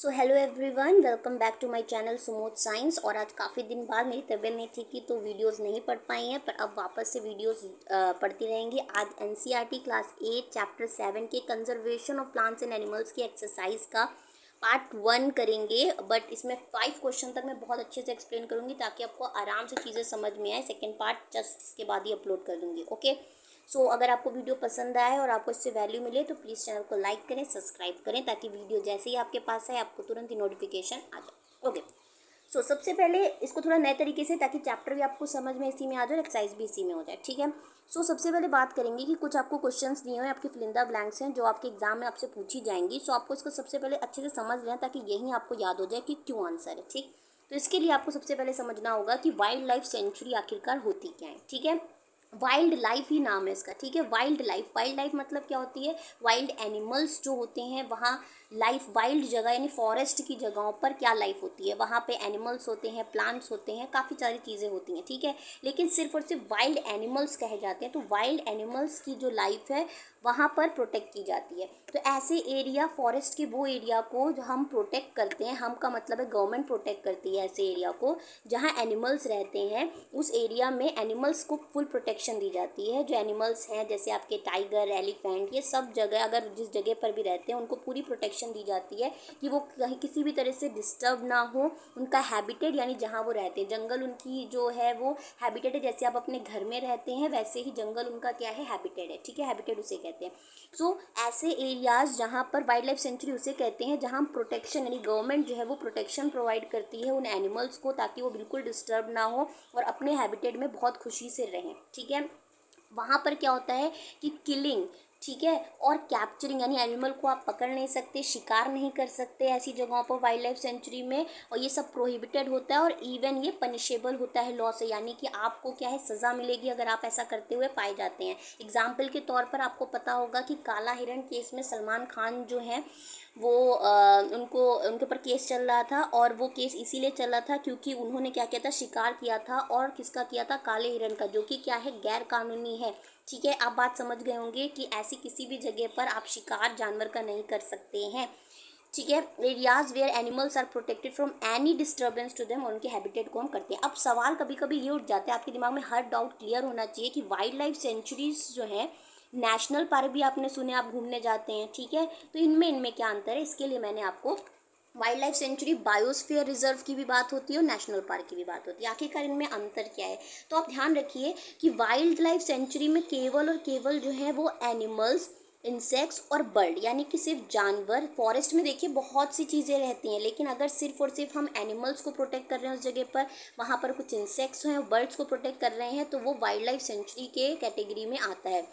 So hello everyone welcome back to my channel सुमोद science और आज काफ़ी दिन बाद मेरी तबीयत नहीं थी कि तो वीडियोस नहीं पढ़ पाई हैं पर अब वापस से वीडियोस पढ़ती रहेंगी आज NCERT class eight chapter seven के conservation of plants and animals की एक्सरसाइज का पार्ट वन करेंगे बट इसमें फाइव क्वेश्चन तक मैं बहुत अच्छे से एक्सप्लेन करूँगी ताकि आपको आराम से चीज़ें समझ में आए सेकेंड पार्ट जस्ट इसके बाद ही अपलोड कर दूँगी ओके okay? सो so, अगर आपको वीडियो पसंद आए और आपको इससे वैल्यू मिले तो प्लीज़ चैनल को लाइक करें सब्सक्राइब करें ताकि वीडियो जैसे ही आपके पास आए आपको तुरंत ही नोटिफिकेशन आ जाए ओके सो so, सबसे पहले इसको थोड़ा नए तरीके से ताकि चैप्टर भी आपको समझ में इसी में आ जाए एक्सरसाइज भी इसी में हो जाए ठीक है सो so, सबसे पहले बात करेंगे कि कुछ आपको क्वेश्चन दिए हुए आपके फिलिंदा ब्लैंक्स हैं जो आपके एग्जाम में आपसे पूछी जाएंगी सो so, आपको इसको सबसे पहले अच्छे से समझ लें ताकि यही आपको याद हो जाए कि क्यों आंसर है ठीक तो इसके लिए आपको सबसे पहले समझना होगा कि वाइल्ड लाइफ सेंचुरी आखिरकार होती क्या है ठीक है वाइल्ड लाइफ ही नाम है इसका ठीक है वाइल्ड लाइफ वाइल्ड लाइफ मतलब क्या होती है वाइल्ड एनिमल्स जो होते हैं वहाँ लाइफ वाइल्ड जगह यानी फॉरेस्ट की जगहों पर क्या लाइफ होती है वहाँ पे एनिमल्स होते हैं प्लांट्स होते हैं काफ़ी सारी चीज़ें होती हैं ठीक है लेकिन सिर्फ और सिर्फ वाइल्ड एनिमल्स कहे जाते हैं तो वाइल्ड एनिमल्स की जो लाइफ है वहाँ पर प्रोटेक्ट की जाती है तो ऐसे एरिया फॉरेस्ट के वो एरिया को जो हम प्रोटेक्ट करते हैं हम का मतलब है गवर्नमेंट प्रोटेक्ट करती है ऐसे एरिया को जहाँ एनिमल्स रहते हैं उस एरिया में एनिमल्स को फुल प्रोटेक्ट प्रोटेक्शन दी जाती है जो एनिमल्स हैं जैसे आपके टाइगर एलिफेंट ये सब जगह अगर जिस जगह पर भी रहते हैं उनको पूरी प्रोटेक्शन दी जाती है कि वो कहीं किसी भी तरह से डिस्टर्ब ना हो उनका हैबिटेट यानी जहाँ वो रहते हैं जंगल उनकी जो है वो हैबिटेट है जैसे आप अपने घर में रहते हैं वैसे ही जंगल उनका क्या है हैबिटेट है ठीक है हैबिटेट उसे कहते हैं सो so, ऐसे एरियाज़ जहाँ पर वाइल्ड लाइफ सेंचुरी उसे कहते हैं जहाँ प्रोटेक्शन यानी गवर्नमेंट जो है वो प्रोटेक्शन प्रोवाइड करती है उन एनिमल्स को ताकि वो बिल्कुल डिस्टर्ब ना हो और अपने हैबिटेट में बहुत खुशी से रहें ठीक है ठीक है वहाँ पर क्या होता है कि किलिंग ठीक है और कैप्चरिंग यानी एनिमल को आप पकड़ नहीं सकते शिकार नहीं कर सकते ऐसी जगहों पर वाइल्ड लाइफ सेंचुरी में और ये सब प्रोहिबिटेड होता है और इवन ये पनिशेबल होता है लॉ से यानी कि आपको क्या है सज़ा मिलेगी अगर आप ऐसा करते हुए पाए जाते हैं एग्जाम्पल के तौर पर आपको पता होगा कि काला हिरण केस में सलमान खान जो हैं वो आ, उनको उनके ऊपर केस चल रहा था और वो केस इसीलिए चल रहा था क्योंकि उन्होंने क्या किया था शिकार किया था और किसका किया था काले हिरण का जो कि क्या है गैर कानूनी है ठीक है आप बात समझ गए होंगे कि ऐसी किसी भी जगह पर आप शिकार जानवर का नहीं कर सकते हैं ठीक है areas where animals are protected from any disturbance to them और उनके हैबिटेट को हम करते हैं अब सवाल कभी कभी ये उठ जाते हैं आपके दिमाग में हर डाउट क्लियर होना चाहिए कि वाइल्ड लाइफ सेंचुरीज जो हैं नेशनल पार्क भी आपने सुने आप घूमने जाते हैं ठीक है तो इनमें इनमें क्या अंतर है इसके लिए मैंने आपको wild life sanctuary biosphere reserve की भी बात होती है और नेशनल पार्क की भी बात होती है आखिरकार इनमें अंतर क्या है तो आप ध्यान रखिए कि वाइल्ड लाइफ सेंचुरी में केवल और केवल जो है वो एनिमल्स इंसेक्ट्स और बर्ड यानी कि सिर्फ जानवर फॉरेस्ट में देखिए बहुत सी चीज़ें रहती हैं लेकिन अगर सिर्फ और सिर्फ हम एनिमल्स को प्रोटेक्ट कर रहे हैं उस जगह पर वहाँ पर कुछ इंसेक्ट्स हैं बर्ड्स को प्रोटेक्ट कर रहे हैं तो वो वाइल्ड लाइफ सेंचुरी के कैटेगरी में आता है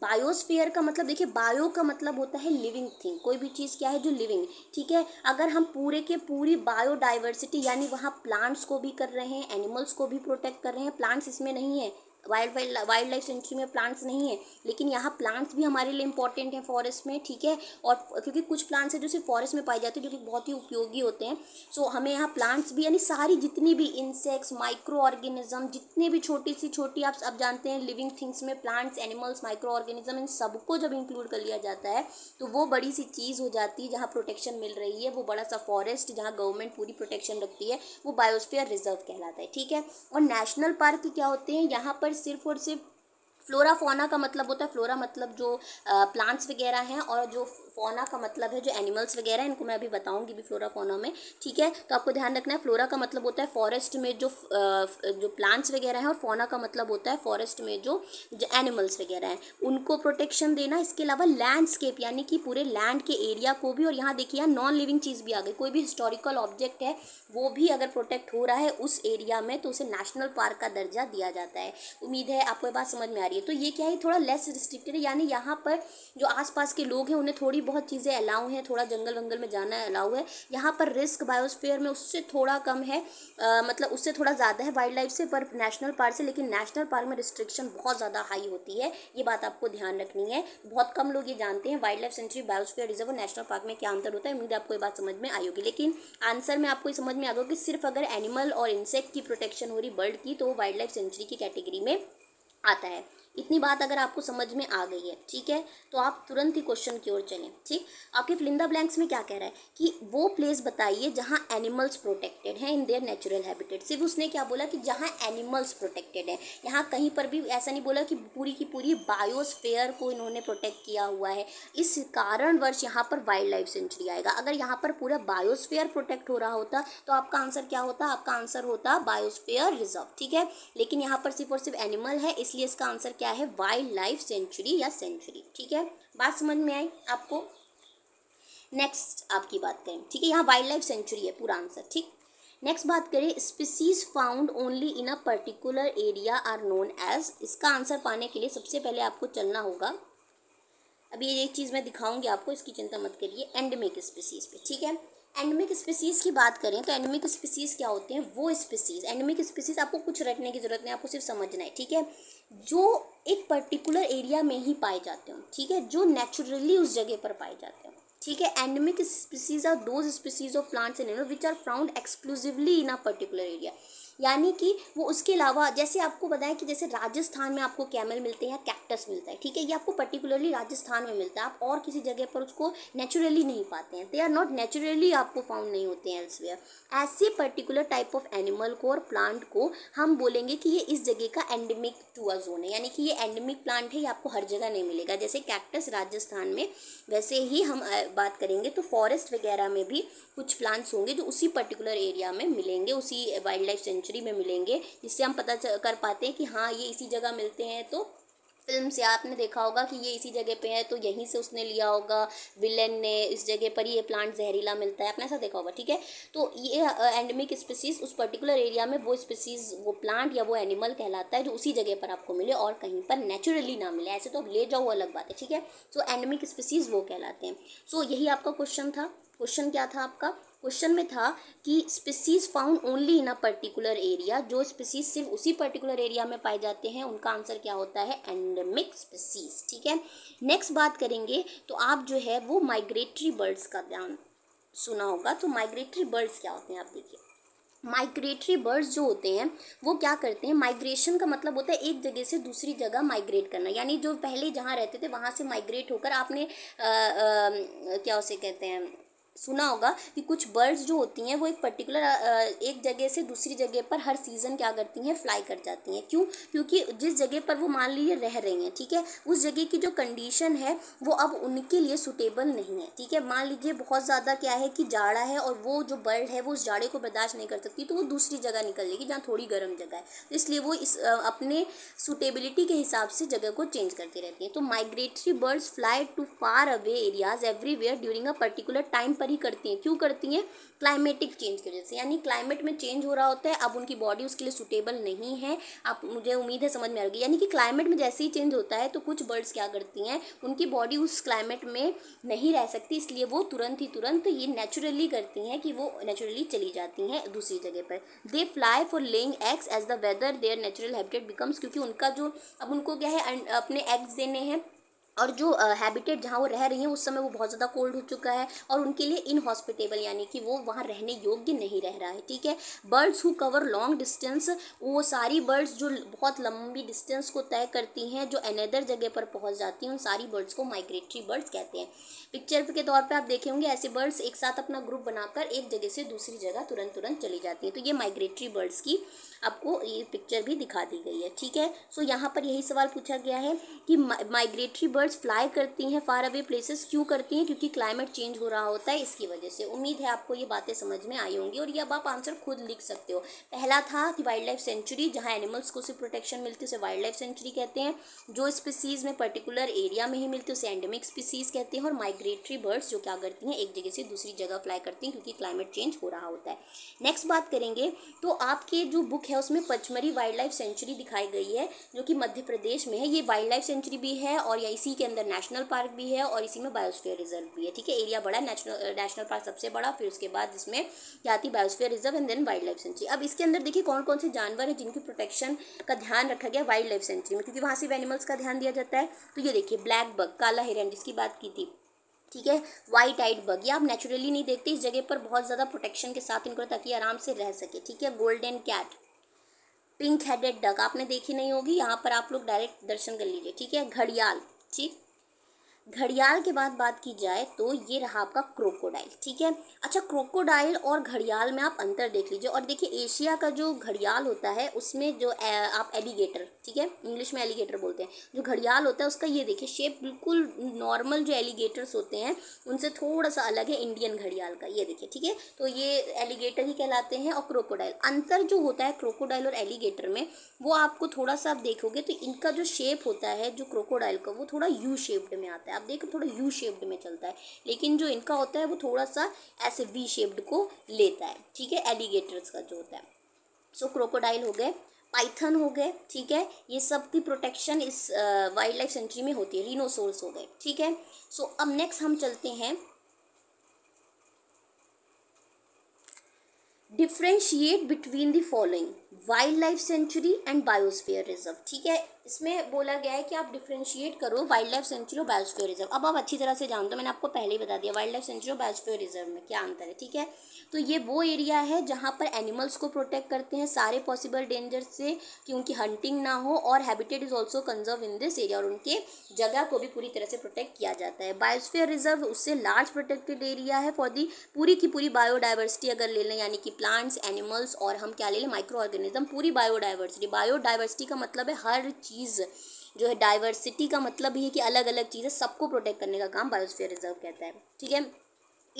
बायोस्फीयर का मतलब देखिए बायो का मतलब होता है लिविंग थिंग कोई भी चीज़ क्या है जो लिविंग ठीक है अगर हम पूरे के पूरी बायोडाइवर्सिटी यानी वहाँ प्लांट्स को भी कर रहे हैं एनिमल्स को भी प्रोटेक्ट कर रहे हैं प्लांट्स इसमें नहीं है वाइल्ड वाइल्ड लाइफ सेंचुरी में प्लांट्स नहीं है लेकिन यहाँ प्लांट्स भी हमारे लिए इंपॉर्टेंट हैं फॉरेस्ट में ठीक है और क्योंकि कुछ प्लांट्स हैं जो सिर्फ फॉरेस्ट में पाए जाते हैं जो कि बहुत ही उपयोगी होते हैं सो हमें यहाँ प्लांट्स भी यानी सारी जितनी भी इंसेक्ट्स माइक्रो ऑर्गेनिज्म जितने भी छोटी सी छोटी आप सब जानते हैं लिविंग थिंग्स में प्लांट्स एनिमल्स माइक्रो ऑर्गेनिज्म इन सबको जब इंक्लूड कर लिया जाता है तो वो बड़ी सी चीज़ हो जाती है जहाँ प्रोटेक्शन मिल रही है वो बड़ा सा फॉरेस्ट जहाँ गवर्नमेंट पूरी प्रोटेक्शन रखती है वो बायोस्फीयर रिजर्व कहलाता है ठीक है और नेशनल पार्क क्या होते हैं यहाँ पर सिर्फ और सिर्फ फ्लोरा फोना का मतलब होता है फ्लोरा मतलब जो प्लांट्स वगैरह हैं और जो फोना का मतलब है जो एनिमल्स वगैरह इनको मैं अभी बताऊंगी भी फ्लोरा फोना में ठीक है तो आपको ध्यान रखना है फ्लोरा का मतलब होता है फॉरेस्ट में जो जो प्लांट्स वगैरह हैं और फोना का मतलब होता है फॉरेस्ट में जो जो एनिमल्स वगैरह हैं उनको प्रोटेक्शन देना इसके अलावा लैंडस्केप यानी कि पूरे लैंड के एरिया को भी और यहाँ देखिए यहाँ नॉन लिविंग चीज़ भी आ गई कोई भी हिस्टोरिकल ऑब्जेक्ट है वो भी अगर प्रोटेक्ट हो रहा है उस एरिया में तो उसे नेशनल पार्क का दर्जा दिया जाता है उम्मीद है आपको बात समझ में आ रही रही है तो ये क्या है थोड़ा लेस रिस्ट्रिक्टेड है यानी यहाँ पर जो आसपास के लोग हैं उन्हें थोड़ी बहुत चीज़ें अलाउ हैं थोड़ा जंगल वंगल में जाना अलाउ है यहाँ पर रिस्क बायोस्फेयर में उससे थोड़ा कम है आ, मतलब उससे थोड़ा ज़्यादा है वाइल्ड लाइफ से पर नेशनल पार्क से लेकिन नेशनल पार्क में रिस्ट्रिक्शन बहुत ज़्यादा हाई होती है ये बात आपको ध्यान रखनी है बहुत कम लोग ये जानते हैं wild life sanctuary biosphere reserve और नेशनल पार्क में क्या अंतर होता है उम्मीद आपको ये बात समझ में आई होगी लेकिन आंसर में आपको ये समझ में आ गया कि सिर्फ अगर एनिमल और इंसेक्ट की प्रोटेक्शन हो रही बर्ड की तो वो वाइल्ड लाइफ सेंचुरी की कैटेगरी में आता है इतनी बात अगर आपको समझ में आ गई है ठीक है तो आप तुरंत ही क्वेश्चन की ओर चलें ठीक आपके फिलिंदा ब्लैंक्स में क्या कह रहा है कि वो प्लेस बताइए जहाँ एनिमल्स प्रोटेक्टेड हैं इन देयर नेचुरल हैबिटेट सिर्फ उसने क्या बोला कि जहाँ एनिमल्स प्रोटेक्टेड है यहाँ कहीं पर भी ऐसा नहीं बोला कि पूरी की पूरी बायोस्फेयर को इन्होंने प्रोटेक्ट किया हुआ है इस वर्ष यहाँ पर वाइल्ड लाइफ सेंचुरी आएगा अगर यहाँ पर पूरा बायोस्फेयर प्रोटेक्ट हो रहा होता तो आपका आंसर क्या होता आपका आंसर होता बायोस्फेयर रिजर्व ठीक है लेकिन यहाँ पर सिर्फ और सिर्फ एनिमल है इसलिए इसका आंसर क्या है वाइल्ड लाइफ सेंचुरी या सेंचुरी ठीक है बात समझ में आई आपको नेक्स्ट आपकी बात करें ठीक है यहाँ वाइल्ड लाइफ सेंचुरी है पूरा आंसर ठीक नेक्स्ट बात करें species found only in a particular area are known as इसका आंसर पाने के लिए सबसे पहले आपको चलना होगा अभी ये एक चीज़ मैं दिखाऊंगी आपको इसकी चिंता मत करिए एंडमिक स्पीसीज पे ठीक है एनिमिक स्पीसीज़ की बात करें तो एनिमिक स्पीसीज़ क्या होते हैं वो स्पीसीज़ एनिमिक स्पीसीज़ आपको कुछ रटने की ज़रूरत नहीं आपको सिर्फ समझना है ठीक है जो एक पर्टिकुलर एरिया में ही पाए जाते हो ठीक है जो नेचुरली उस जगह पर पाए जाते हैं ठीक है endemic species are those species of plants and which are found exclusively in a particular area यानी कि वो उसके अलावा जैसे आपको बताएं कि जैसे राजस्थान में आपको कैमल मिलते हैं कैक्टस मिलता है ठीक है ये आपको पर्टिकुलरली राजस्थान में मिलता है आप और किसी जगह पर उसको नेचुरली नहीं पाते हैं दे आर नॉट नेचुरली आपको फाउंड नहीं होते हैं एल्सवेयर ऐसे पर्टिकुलर टाइप ऑफ एनिमल को और प्लांट को हम बोलेंगे कि ये इस जगह का एंडेमिक टूआ जोन है यानी कि ये एंडेमिक प्लांट है ये आपको हर जगह नहीं मिलेगा जैसे कैक्टस राजस्थान में वैसे ही हम बात करेंगे तो फॉरेस्ट वगैरह में भी कुछ प्लांट्स होंगे जो उसी पर्टिकुलर एरिया में मिलेंगे उसी वाइल्ड लाइफ सेंचुरी हिस्ट्री में मिलेंगे जिससे हम पता कर पाते हैं कि हाँ ये इसी जगह मिलते हैं तो फिल्म से आपने देखा होगा कि ये इसी जगह पे है तो यहीं से उसने लिया होगा विलेन ने इस जगह पर ये प्लांट जहरीला मिलता है आपने ऐसा देखा होगा ठीक है तो ये एंडमिक स्पीसीज उस पर्टिकुलर एरिया में वो स्पीसीज वो प्लांट या वो एनिमल कहलाता है जो उसी जगह पर आपको मिले और कहीं पर नेचुरली ना मिले ऐसे तो आप ले जाओ अलग बात है ठीक है सो एंडमिक स्पीसीज वो कहलाते हैं सो so, यही आपका क्वेश्चन था क्वेश्चन क्या था आपका क्वेश्चन में था कि species found only in a particular area जो स्पीसीज सिर्फ उसी पर्टिकुलर एरिया में पाए जाते हैं उनका आंसर क्या होता है एंडेमिक स्पीसीज ठीक है नेक्स्ट बात करेंगे तो आप जो है वो माइग्रेटरी बर्ड्स का ध्यान सुना होगा तो माइग्रेटरी बर्ड्स क्या होते हैं आप देखिए माइग्रेटरी बर्ड्स जो होते हैं वो क्या करते हैं माइग्रेशन का मतलब होता है एक जगह से दूसरी जगह माइग्रेट करना यानी जो पहले जहाँ रहते थे वहाँ से माइग्रेट होकर आपने आ, आ, क्या उसे कहते हैं सुना होगा कि कुछ बर्ड्स जो होती हैं वो एक पर्टिकुलर एक जगह से दूसरी जगह पर हर सीज़न क्या करती हैं फ्लाई कर जाती हैं क्यों क्योंकि जिस जगह पर वो मान लीजिए रह रही हैं ठीक है उस जगह की जो कंडीशन है वो अब उनके लिए सुटेबल नहीं है ठीक है मान लीजिए बहुत ज़्यादा क्या है कि जाड़ा है और वो जो बर्ड है वो उस जाड़े को बर्दाश्त नहीं कर सकती तो वो दूसरी जगह निकल जाएगी जहाँ थोड़ी गर्म जगह है तो इसलिए वो इस अपने सुटेबिलिटी के हिसाब से जगह को चेंज करती रहती हैं तो migratory birds fly to far away areas everywhere during a particular time पर ही करती हैं क्यों करती हैं क्लाइमेटिक चेंज की वजह से यानी क्लाइमेट में चेंज हो रहा होता है अब उनकी बॉडी उसके लिए सुटेबल नहीं है आप मुझे उम्मीद है समझ में आ रही यानी कि क्लाइमेट में जैसे ही चेंज होता है तो कुछ बर्ड्स क्या करती हैं उनकी बॉडी उस क्लाइमेट में नहीं रह सकती इसलिए वो तुरंत ही तुरंत ये नेचुरली करती हैं कि वो नेचुरली चली जाती हैं दूसरी जगह पर they fly for laying eggs as the weather their natural habitat becomes क्योंकि उनका जो अब उनको क्या है अं, अपने एग्स देने हैं और जो हैबिटेट जहाँ वो रह रही हैं उस समय वो बहुत ज़्यादा कोल्ड हो चुका है और उनके लिए इनहॉस्पिटेबल यानी कि वो वहाँ रहने योग्य नहीं रह रहा है ठीक है birds who cover long distance वो सारी बर्ड्स जो बहुत लंबी डिस्टेंस को तय करती हैं जो अनदर जगह पर पहुँच जाती हैं उन सारी बर्ड्स को माइग्रेटरी बर्ड्स कहते हैं पिक्चर के तौर पर आप देखे होंगे ऐसे बर्ड्स एक साथ अपना ग्रुप बनाकर एक जगह से दूसरी जगह तुरंत तुरंत चली जाती हैं तो ये माइग्रेटरी बर्ड्स की आपको ये पिक्चर भी दिखा दी गई है ठीक है सो यहाँ पर यही सवाल पूछा गया है कि माइग्रेटरी बर्ड बर्ड्स फ्लाई करती हैं फार अवे प्लेसेस क्यों करती हैं क्योंकि क्लाइमेट चेंज हो रहा होता है इसकी वजह से उम्मीद है आपको ये बातें समझ में आई होंगी और ये अब आप आंसर खुद लिख सकते हो पहला था कि वाइल्ड लाइफ सेंचुरी जहाँ एनिमल्स को उसे प्रोटेक्शन मिलती है उसे वाइल्ड लाइफ सेंचुरी कहते हैं जो स्पीसीज़ में पर्टिकुलर एरिया में ही मिलती है उसे एंडेमिक स्पीसीज़ कहते हैं और माइग्रेटरी बर्ड्स जो क्या करती हैं एक जगह से दूसरी जगह फ्लाई करती हैं क्योंकि क्लाइमेट चेंज हो रहा होता है नेक्स्ट बात करेंगे तो आपके जो बुक है उसमें पचमरी वाइल्ड लाइफ सेंचुरी दिखाई गई है जो कि मध्य प्रदेश में है ये वाइल्ड लाइफ सेंचुरी भी है और इसी इसी के अंदर नेशनल पार्क भी है और इसी में बायोस्फीयर रिजर्व भी है ठीक है एरिया बड़ा नेशनल नेशनल पार्क सबसे बड़ा फिर उसके बाद इसमें जाती biosphere reserve and then wild life sanctuary अब इसके अंदर देखिए कौन कौन से जानवर है जिनकी प्रोटेक्शन का ध्यान रखा गया वाइल्ड लाइफ सेंचुरी में क्योंकि वहाँ से एनिमल्स का ध्यान दिया जाता है तो ये देखिए ब्लैक बग काला हिरन जिसकी बात की थी ठीक है वाइट आइड बग ये आप नेचुरली नहीं देखते इस जगह पर बहुत ज़्यादा प्रोटेक्शन के साथ इनको ताकि आराम से रह सके ठीक है golden cat pink headed duck आपने देखी नहीं होगी यहाँ पर आप लोग डायरेक्ट दर्शन कर लीजिए ठीक है घड़ियाल ¿sí? घड़ियाल के बाद बात की जाए तो ये रहा आपका क्रोकोडाइल ठीक है अच्छा क्रोकोडाइल और घड़ियाल में आप अंतर देख लीजिए और देखिए एशिया का जो घड़ियाल होता है उसमें जो ए, आप एलिगेटर ठीक है इंग्लिश में एलिगेटर बोलते हैं जो घड़ियाल होता है उसका ये देखिए शेप बिल्कुल नॉर्मल जो एलिगेटर्स होते हैं उनसे थोड़ा सा अलग है इंडियन घड़ियाल का ये देखिए ठीक है तो ये एलिगेटर ही कहलाते हैं और क्रोकोडाइल अंतर जो होता है क्रोकोडाइल और एलिगेटर में वो आपको थोड़ा सा आप देखोगे तो इनका जो शेप होता है जो क्रोकोडाइल का वो थोड़ा यू शेप्ड में आता है है आप देखो थोड़ा यू शेप्ड में चलता है लेकिन जो इनका होता है वो थोड़ा सा ऐसे वी शेप्ड को लेता है ठीक है एलिगेटर्स का जो होता है सो so, क्रोकोडाइल हो गए पाइथन हो गए ठीक है ये सब की प्रोटेक्शन इस वाइल्ड लाइफ सेंचुरी में होती है रिनोसोर्स हो गए ठीक है सो so, अब नेक्स्ट हम चलते हैं differentiate between the following wild life sanctuary and biosphere reserve ठीक है इसमें बोला गया है कि आप डिफ्रेंशिएट करो वाइल्ड लाइफ सेंचुरी और बायोस्फीयर रिजर्व अब आप अच्छी तरह से जानते हो मैंने आपको पहले ही बता दिया वाइल्ड लाइफ सेंचुरी और बायोस्फीयर रिजर्व में क्या अंतर है ठीक है तो ये वो एरिया है जहाँ पर एनिमल्स को प्रोटेक्ट करते हैं सारे पॉसिबल डेंजर से कि उनकी हंटिंग ना हो और habitat is also conserve in this area और उनके जगह को भी पूरी तरह से प्रोटेक्ट किया जाता है बायोस्फीयर रिजर्व उससे लार्ज प्रोटेक्टेड एरिया है फॉर दी पूरी की पूरी बायोडाइवर्सिटी अगर ले लें यानी कि प्लांट्स एनिमल्स और हम क्या ले लें माइक्रो ऑर्गेनिक ऑर्गेनिज्म पूरी बायोडाइवर्सिटी बायोडाइवर्सिटी का मतलब है हर चीज़ जो है डाइवर्सिटी का मतलब ये है कि अलग अलग चीज़ें सबको प्रोटेक्ट करने का काम बायोस्फीयर रिजर्व कहता है ठीक है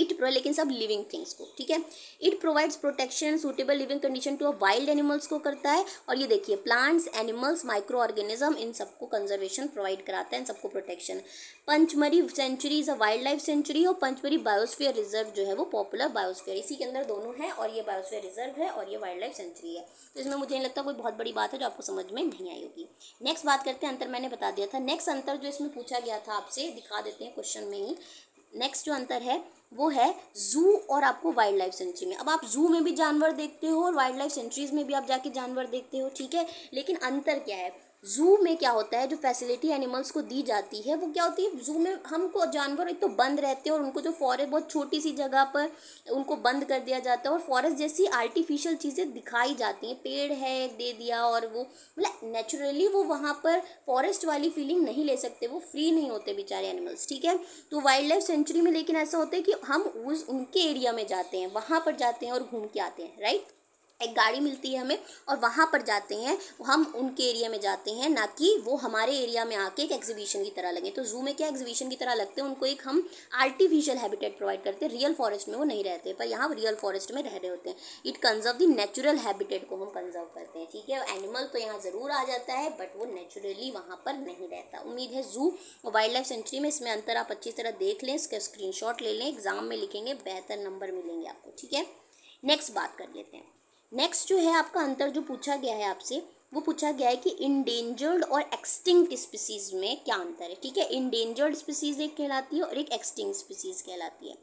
इट लेकिन सब लिविंग थिंग्स को ठीक है it provides protection suitable living condition to a wild animals को करता है और ये देखिए प्लांट्स एनिमल्स माइक्रो ऑर्गेनिज्म इन सबको कंजर्वेशन प्रोवाइड कराता है इन सबको protection Pachmarhi sanctuary is a wild life sanctuary और पंचमरी बायोस्फीयर रिजर्व जो है वो पॉपुलर बायोस्फीयर इसी के अंदर दोनों है और ये बायोस्फीयर रिजर्व है और ये वाइल्ड लाइफ सेंचुरी है तो इसमें मुझे नहीं लगता कोई बहुत बड़ी बात है जो आपको समझ में नहीं आई होगी नेक्स्ट बात करते हैं अंतर मैंने बता दिया था नेक्स्ट अंतर जो इसमें पूछा गया था आपसे दिखा देते हैं क्वेश्चन में ही नेक्स्ट जो अंतर है वो है ज़ू और आपको वाइल्ड लाइफ सेंचुरी में अब आप ज़ू में भी जानवर देखते हो और वाइल्ड लाइफ सेंचुरीज़ में भी आप जाके जानवर देखते हो ठीक है लेकिन अंतर क्या है जू में क्या होता है जो फैसिलिटी एनिमल्स को दी जाती है वो क्या होती है जू में हमको जानवर एक तो बंद रहते हैं और उनको जो फॉरेस्ट बहुत छोटी सी जगह पर उनको बंद कर दिया जाता है और फॉरेस्ट जैसी आर्टिफिशियल चीज़ें दिखाई जाती हैं पेड़ है दे दिया और वो मतलब नेचुरली वो वहाँ पर फॉरेस्ट वाली फीलिंग नहीं ले सकते वो फ्री नहीं होते बेचारे एनिमल्स ठीक है तो वाइल्ड लाइफ सेंचुरी में लेकिन ऐसा होता है कि हम उस उनके एरिया में जाते हैं वहाँ पर जाते हैं और घूम के आते हैं राइट एक गाड़ी मिलती है हमें और वहाँ पर जाते हैं हम उनके एरिया में जाते हैं ना कि वो हमारे एरिया में आके एक एग्जीबिशन की तरह लगे तो जू में क्या एग्जीबिशन की तरह लगते हैं उनको एक हम आर्टिफिशियल हैबिटेट प्रोवाइड करते हैं रियल फॉरेस्ट में वो नहीं रहते पर यहाँ रियल फॉरेस्ट में रह रहे होते हैं it conserve the natural habitat को हम कंजर्व करते हैं ठीक है एनिमल तो यहाँ ज़रूर आ जाता है बट वो नेचुरली वहाँ पर नहीं रहता उम्मीद है जू वाइल्ड लाइफ सेंचुरी में इसमें अंतर आप अच्छी तरह देख लें इसका स्क्रीन ले लें एग्जाम में लिखेंगे बेहतर नंबर मिलेंगे आपको ठीक है नेक्स्ट बात कर लेते हैं नेक्स्ट जो है आपका अंतर जो पूछा गया है आपसे वो पूछा गया है कि इंडेंजर्ड और एक्सटिंक्ट स्पीसीज में क्या अंतर है ठीक है इंडेंजर्ड स्पीसीज एक कहलाती है और एक एक्सटिंग स्पीसीज कहलाती है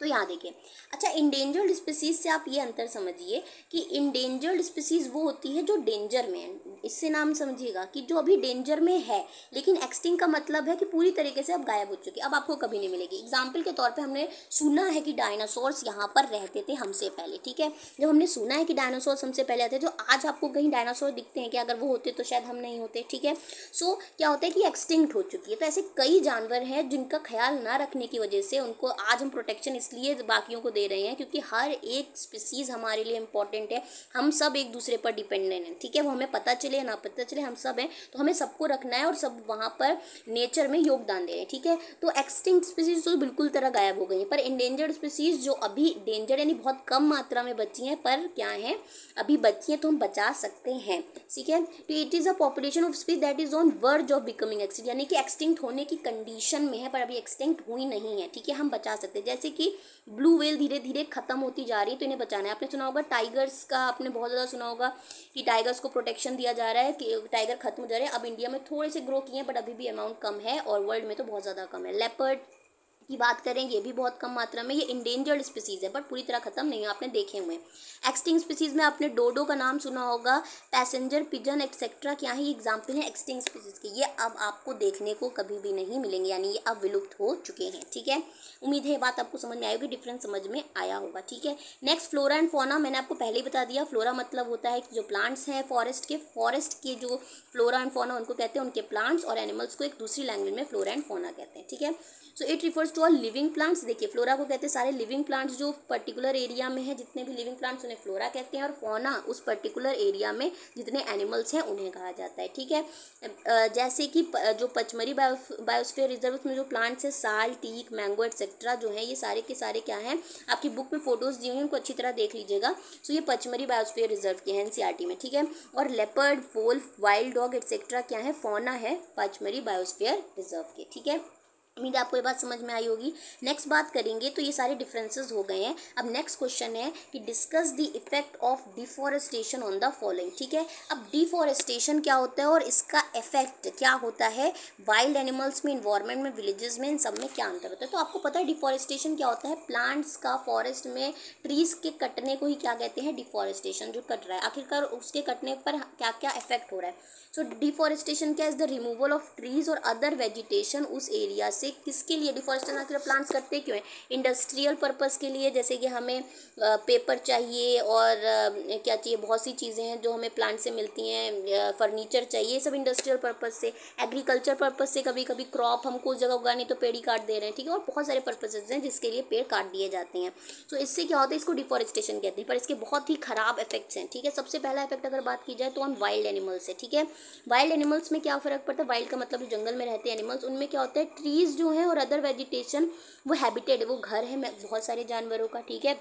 तो यहाँ देखिए अच्छा इंडेंजर्ड स्पीसीज से आप ये अंतर समझिए कि इंडेंजर्ड स्पीसीज वो होती है जो डेंजर में है इससे नाम समझिएगा कि जो अभी डेंजर में है लेकिन एक्सटिंग का मतलब है कि पूरी तरीके से अब गायब हो चुकी है अब आपको कभी नहीं मिलेगी एग्जाम्पल के तौर पर हमने सुना है कि डायनासोर्स यहाँ पर रहते थे हमसे पहले ठीक है जब हमने सुना है कि डायनासोर्स हमसे पहले आते थे तो आज आपको कहीं डायनासोर दिखते हैं कि अगर वो होते तो शायद हम नहीं होते ठीक है सो क्या होता है कि एक्सटिंक्ट हो चुकी है तो ऐसे कई जानवर हैं जिनका ख्याल ना रखने की वजह से उनको आज हम प्रोटेक्शन इसलिए बाकियों को दे रहे हैं क्योंकि हर एक स्पीसीज़ हमारे लिए इंपॉर्टेंट है हम सब एक दूसरे पर डिपेंडेंट हैं ठीक है वो हमें पता चले ना पता चले हम सब हैं तो हमें सबको रखना है और सब वहाँ पर नेचर में योगदान दे रहे हैं ठीक है तो एक्सटिंक्ट स्पीसीज़ तो बिल्कुल तरह गायब हो गई हैं पर इंडेंजर्ड स्पीसीज़ जो अभी डेंजर यानी बहुत कम मात्रा में बची हैं पर क्या है अभी बची हैं तो हम बचा सकते हैं ठीक है तो it is a population of species that is on verge of becoming extinct यानी कि एक्सटिंक्ट होने की कंडीशन में है पर अभी एक्सटिंक्ट हुई नहीं है ठीक है हम बचा सकते हैं जैसे कि ब्लू वेल धीरे धीरे खत्म होती जा रही है तो इन्हें बचाना है आपने सुना होगा टाइगर्स का आपने बहुत ज़्यादा सुना होगा कि टाइगर्स को प्रोटेक्शन दिया जा रहा है कि टाइगर खत्म हो जा रहे हैं अब इंडिया में थोड़े से ग्रो किए हैं बट अभी भी अमाउंट कम है और वर्ल्ड में तो बहुत ज़्यादा कम है लेपर्ड की बात करें ये भी बहुत कम मात्रा में ये इंडेंजर्ड स्पीसीज़ है बट पूरी तरह ख़त्म नहीं है आपने देखे हुए हैं एक्सटिंग स्पीसीज़ में आपने डोडो का नाम सुना होगा पैसेंजर पिजन एक्सेट्रा क्या है ये एग्जाम्पल है एक्सटिंग स्पीसीज़ के ये अब आपको देखने को कभी भी नहीं मिलेंगे यानी ये अब विलुप्त हो चुके हैं ठीक है उम्मीद है बात आपको समझ में आएगी डिफरेंस समझ में आया होगा ठीक है नेक्स्ट फ्लोरा एंड फोना मैंने आपको पहले ही बता दिया फ्लोरा मतलब होता है कि जो प्लांट्स हैं फॉरेस्ट के फॉरेस्ट के जो फ्लोरा एंड फोना उनको कहते हैं उनके प्लांट्स और एनिमल्स को एक दूसरी लैंग्वेज में फ्लोरा एंड फोना कहते हैं ठीक है so it refers to all living plants देखिए फ्लोरा को कहते हैं सारे लिविंग प्लांट्स जो पर्टिकुलर एरिया में है जितने भी लिविंग प्लांट्स उन्हें फ्लोरा कहते हैं और फोना उस पर्टिकुलर एरिया में जितने एनिमल्स हैं उन्हें कहा जाता है ठीक है जैसे कि जो पचमरी बायोस्फेयर रिजर्व उसमें जो प्लांट्स हैं साल टीक मैंगो एक्सेट्रा जो है ये सारे के सारे क्या हैं आपकी बुक में फोटोज दिए हुए उनको अच्छी तरह देख लीजिएगा सो ये पचमरी बायोस्फेयर रिजर्व के हैं एन e में ठीक है और leopard wolf wild dog etcetera क्या है फोना है पचमरी बायोस्फेयर रिजर्व के ठीक है उम्मीद आपको ये बात समझ में आई होगी नेक्स्ट बात करेंगे तो ये सारे डिफरेंसेस हो गए हैं अब नेक्स्ट क्वेश्चन है कि discuss the effect of deforestation on the following ठीक है अब डिफॉरेस्टेशन क्या होता है और इसका इफेक्ट क्या होता है वाइल्ड एनिमल्स में इन्वायरमेंट में विलेजेस में इन सब में क्या अंतर होता है तो आपको पता है डिफॉरेस्टेशन क्या होता है प्लांट्स का फॉरेस्ट में ट्रीज के कटने को ही क्या कहते हैं डिफॉरेस्टेशन जो कट रहा है आखिरकार उसके कटने पर क्या क्या इफेक्ट हो रहा है सो डिफॉरेस्टेशन क्या is the removal of trees और अदर वेजिटेशन उस एरिया से ये किसके लिए डिफॉरेस्टेशन आखिर प्लांट्स करते क्यों हैं इंडस्ट्रियल पर्पस के लिए जैसे कि हमें पेपर चाहिए और क्या चाहिए बहुत सी चीज़ें हैं जो हमें प्लांट से मिलती हैं फर्नीचर चाहिए सब इंडस्ट्रियल पर्पज़ से एग्रीकल्चर पर्पस से कभी कभी क्रॉप हमको उस जगह उगाने तो पेड़ ही काट दे रहे हैं ठीक है और बहुत सारे पर्पजेज़ हैं जिसके लिए पेड़ काट दिए जाते हैं तो इससे क्या होता है इसको डिफॉरेस्टेशन कहते हैं पर इसके बहुत ही ख़राब इफेक्ट्स हैं ठीक है सबसे पहला इफेक्ट अगर बात की जाए तो ऑन वाइल्ड एनिमल्स है ठीक है वाइल्ड एनिमल्स में क्या फ़र्क पड़ता है वाइल्ड का मतलब जंगल में रहते हैं एनिमल्स उनमें क्या होता है ट्रीज़ जो है और अदर वेजिटेशन वो हैबिटेड है वो घर है बहुत सारे जानवरों का ठीक है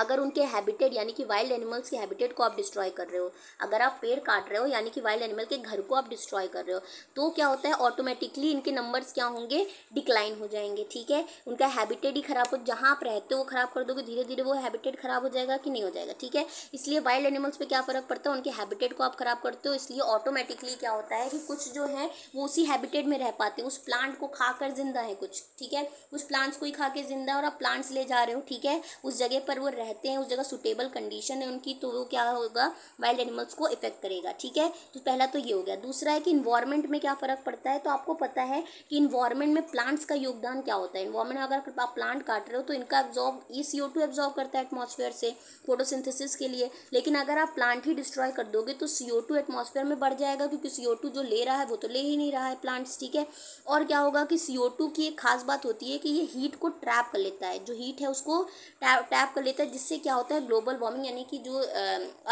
अगर उनके हैबिटेट यानी कि वाइल्ड एनिमल्स के हैबिटेट को आप डिस्ट्रॉय कर रहे हो अगर आप पेड़ काट रहे हो यानी कि वाइल्ड एनिमल के घर को आप डिस्ट्रॉय कर रहे हो तो क्या होता है ऑटोमेटिकली इनके नंबर्स क्या होंगे डिक्लाइन हो जाएंगे ठीक है उनका हैबिटेट ही खराब हो जहाँ आप रहते हो वो खराब कर दोगे धीरे धीरे वो हैबिटेट खराब हो जाएगा कि नहीं हो जाएगा ठीक है इसलिए वाइल्ड एनिमल्स पर क्या फ़र्क पड़ता है उनके हैबिटेट को आप खराब करते हो इसलिए ऑटोमेटिकली क्या होता है कि कुछ जो है वो उसी हैबिटेट में रह पाते हैं उस प्लांट को खा कर जिंदा है कुछ ठीक है उस प्लांट्स को ही खा के जिंदा और आप प्लांट्स ले जा रहे हो ठीक है उस जगह पर वो रहते हैं उस जगह सुटेबल कंडीशन है उनकी तो वो क्या होगा वाइल्ड एनिमल्स को इफेक्ट करेगा ठीक है तो पहला तो ये हो गया दूसरा है कि इन्वायरमेंट में क्या फ़र्क पड़ता है तो आपको पता है कि इन्वायरमेंट में प्लांट्स का योगदान क्या होता है इन्वायरमेंट में अगर आप प्लांट काट रहे हो तो इनका एब्जॉर्व ये सी ओ टू एब्जॉर्व करता है एटमोसफेयर से फोटोसिंथेसिस के लिए लेकिन अगर आप प्लांट ही डिस्ट्रॉय कर दोगे तो सी ओ टू एटमोसफेयर में बढ़ जाएगा क्योंकि सी ओ टू जो ले रहा है वो तो ले ही नहीं रहा है प्लांट्स ठीक है और क्या होगा कि सी ओ टू की एक खास बात होती है कि ये हीट को ट्रैप कर लेता है जो हीट है उसको टैप कर लेता है जिससे क्या होता है ग्लोबल वार्मिंग यानी कि जो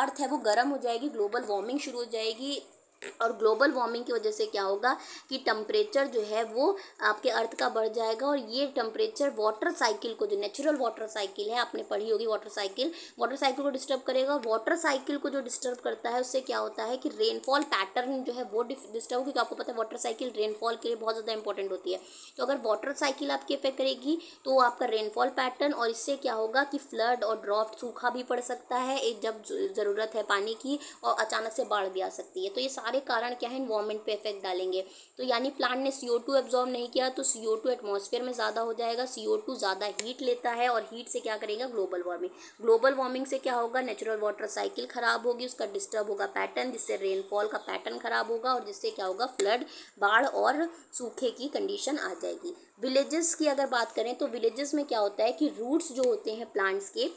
अर्थ है वो गर्म हो जाएगी ग्लोबल वार्मिंग शुरू हो जाएगी और ग्लोबल वार्मिंग की वजह से क्या होगा कि टम्परेचर जो है वो आपके अर्थ का बढ़ जाएगा और ये टम्परेचर वाटर साइकिल को जो नेचुरल वाटर साइकिल है आपने पढ़ी होगी वाटर साइकिल वाटर साइकिल को डिस्टर्ब करेगा वाटर साइकिल को जो डिस्टर्ब करता है उससे क्या होता है कि रेनफॉल पैटर्न जो है वो डिस्टर्ब क्योंकि आपको पता है वाटर साइकिल रेनफॉल के लिए बहुत ज़्यादा इंपॉर्टेंट होती है तो अगर वाटर साइकिल आपकी इफेक्ट करेगी तो आपका रेनफॉल पैटर्न और इससे क्या होगा कि फ्लड और ड्रॉफ्ट सूखा भी पड़ सकता है जब ज़रूरत है पानी की और अचानक से बाढ़ भी आ सकती है तो ये सारे सारे कारण क्या है इन्वायरमेंट पे इफेक्ट डालेंगे तो यानी प्लांट ने सीओ टू एब्जॉर्व नहीं किया तो सीओ टू एटमोसफेयर में ज़्यादा हो जाएगा सीओ टू ज़्यादा हीट लेता है और हीट से क्या करेगा ग्लोबल वार्मिंग ग्लोबल वार्मिंग से क्या होगा नेचुरल वाटर साइकिल खराब होगी उसका डिस्टर्ब होगा पैटर्न जिससे रेनफॉल का पैटर्न खराब होगा और जिससे क्या होगा फ्लड बाढ़ और सूखे की कंडीशन आ जाएगी विलेजेस की अगर बात करें तो विलेजेस में क्या होता है कि रूट्स जो होते हैं प्लांट्स के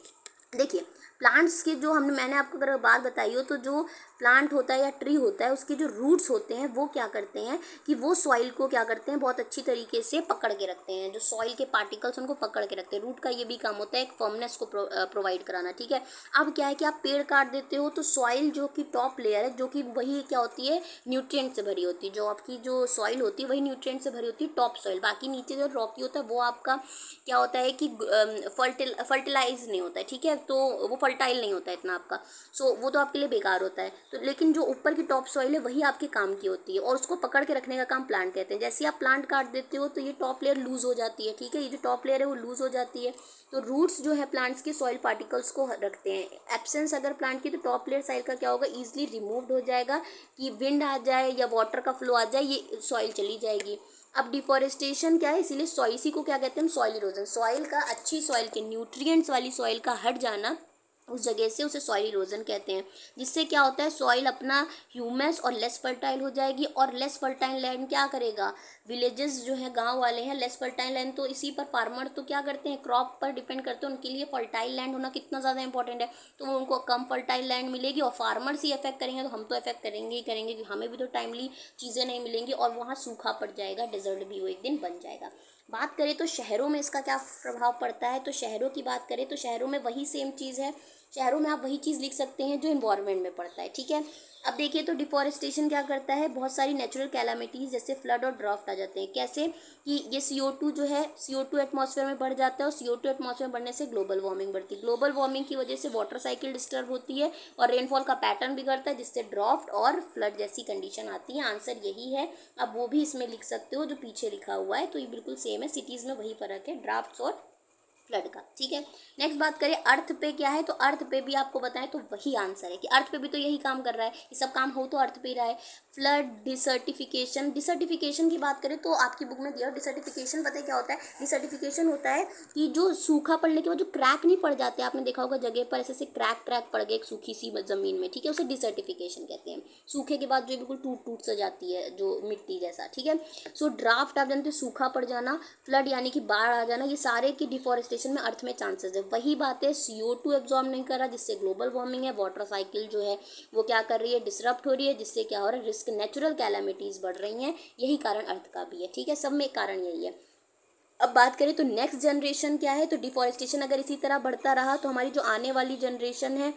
देखिए प्लांट्स के जो हमने मैंने आपको अगर बात बताई हो तो जो प्लांट होता है या ट्री होता है उसके जो रूट्स होते हैं वो क्या करते हैं कि वो सॉइल को क्या करते हैं बहुत अच्छी तरीके से पकड़ के रखते हैं जो सॉइल के पार्टिकल्स उनको पकड़ के रखते हैं रूट का ये भी काम होता है एक फर्मनेस को प्रो, प्रोवाइड कराना ठीक है अब क्या है कि आप पेड़ काट देते हो तो सॉइल जो कि टॉप लेयर है जो कि वही क्या होती है न्यूट्रियट से भरी होती है जो आपकी जो सॉइल होती है वही न्यूट्रियट से भरी होती है टॉप सॉइल बाकी नीचे जो रॉकी होता है वो आपका क्या होता है कि फर्टिल फर्टिलाइज नहीं होता है ठीक है तो वो फर्टाइल नहीं होता है इतना आपका सो वो तो आपके लिए बेकार होता है तो लेकिन जो ऊपर की टॉप सॉइल है वही आपके काम की होती है और उसको पकड़ के रखने का काम प्लांट कहते हैं जैसे आप प्लांट काट देते हो तो ये टॉप लेयर लूज़ हो जाती है ठीक है ये जो टॉप लेयर है वो लूज़ हो जाती है तो रूट्स जो है प्लांट्स के सॉइल पार्टिकल्स को रखते हैं एब्सेंस अगर प्लांट की तो टॉप लेयर साइल का क्या होगा ईजिली रिमूव हो जाएगा कि विंड आ जाए या वाटर का फ्लो आ जाए ये सॉइल चली जाएगी अब डिफॉरेस्टेशन क्या है इसीलिए सॉइसी को क्या कहते हैं सॉइल इरोजन सॉइल का अच्छी सॉइल के न्यूट्रिएंट्स वाली सॉइल का हट जाना उस जगह से उसे सॉइल इरोजन कहते हैं जिससे क्या होता है सॉइल अपना ह्यूमस और लेस फर्टाइल हो जाएगी और लेस फर्टाइल लैंड क्या करेगा विलेजेस जो है गांव वाले हैं लेस फर्टाइल लैंड तो इसी पर फार्मर तो क्या करते हैं क्रॉप पर डिपेंड करते हैं उनके लिए फर्टाइल लैंड होना कितना ज़्यादा इंपॉर्टेंट है तो वो उनको कम फर्टाइल लैंड मिलेगी और फार्मर्स ही अफेक्ट करेंगे तो हम तो अफेक्ट करेंगे ही करेंगे कि हमें भी तो टाइमली चीज़ें नहीं मिलेंगी और वहाँ सूखा पड़ जाएगा डेजर्ट भी वो एक दिन बन जाएगा बात करें तो शहरों में इसका क्या प्रभाव पड़ता है तो शहरों की बात करें तो शहरों में वही सेम चीज़ है शहरों में आप वही चीज़ लिख सकते हैं जो इन्वायरमेंट में पड़ता है ठीक है अब देखिए तो डिफॉरेस्टेशन क्या करता है बहुत सारी नेचुरल कैलामिटीज़ जैसे फ्लड और ड्राफ्ट आ जाते हैं कैसे कि ये सी ओ टू जो है सी ओ टू एटमोसफेयर में बढ़ जाता है और सी ओ टू एटमोसफेयर बढ़ने से ग्लोबल वार्मिंग बढ़ती है ग्लोबल वार्मिंग की वजह से वाटर साइकिल डिस्टर्ब होती है और रेनफॉल का पैटर्न बिगड़ता है जिससे ड्राफ्ट और फ्लड जैसी कंडीशन आती है आंसर यही है अब वो भी इसमें लिख सकते हो जो पीछे लिखा हुआ है तो ये बिल्कुल सेम है सिटीज़ में वही फर्क है ड्राफ्ट और फ्लड का ठीक है नेक्स्ट बात करें अर्थ पे क्या है तो अर्थ पे भी आपको बताएं तो वही आंसर है कि अर्थ पे भी तो यही काम कर रहा है ये सब काम हो तो अर्थ पे ही रहा है फ्लड डिसर्टिफिकेशन डिसर्टिफिकेशन की बात करें तो आपकी बुक में दिया डिसर्टिफिकेशन पता है क्या होता है डिसर्टिफिकेशन होता है कि जो सूखा पड़ने के बाद जो क्रैक नहीं पड़ जाते आपने देखा होगा जगह पर ऐसे ऐसे क्रैक क्रैक पड़ गए एक सूखी सी ज़मीन में ठीक है उसे डिसर्टिफिकेशन कहते हैं सूखे के बाद जो बिल्कुल टूट टूट सा जाती है जो मिट्टी जैसा ठीक है सो ड्राफ्ट आप जानते सूखा पड़ जाना फ्लड यानी कि बाढ़ आ जाना ये सारे की डिफॉरेस्ट डिफॉरेस्टेशन में अर्थ में चांसेस है वही बात है सी ओ टू एब्जॉर्ब नहीं कर रहा जिससे ग्लोबल वार्मिंग है वाटर साइकिल जो है वो क्या कर रही है डिसरप्ट हो रही है जिससे क्या हो रहा है रिस्क नेचुरल कैलामिटीज़ बढ़ रही हैं यही कारण अर्थ का भी है ठीक है सब में कारण यही है अब बात करें तो नेक्स्ट जनरेशन क्या है तो डिफॉरेस्टेशन अगर इसी तरह बढ़ता रहा तो हमारी जो आने वाली जनरेशन है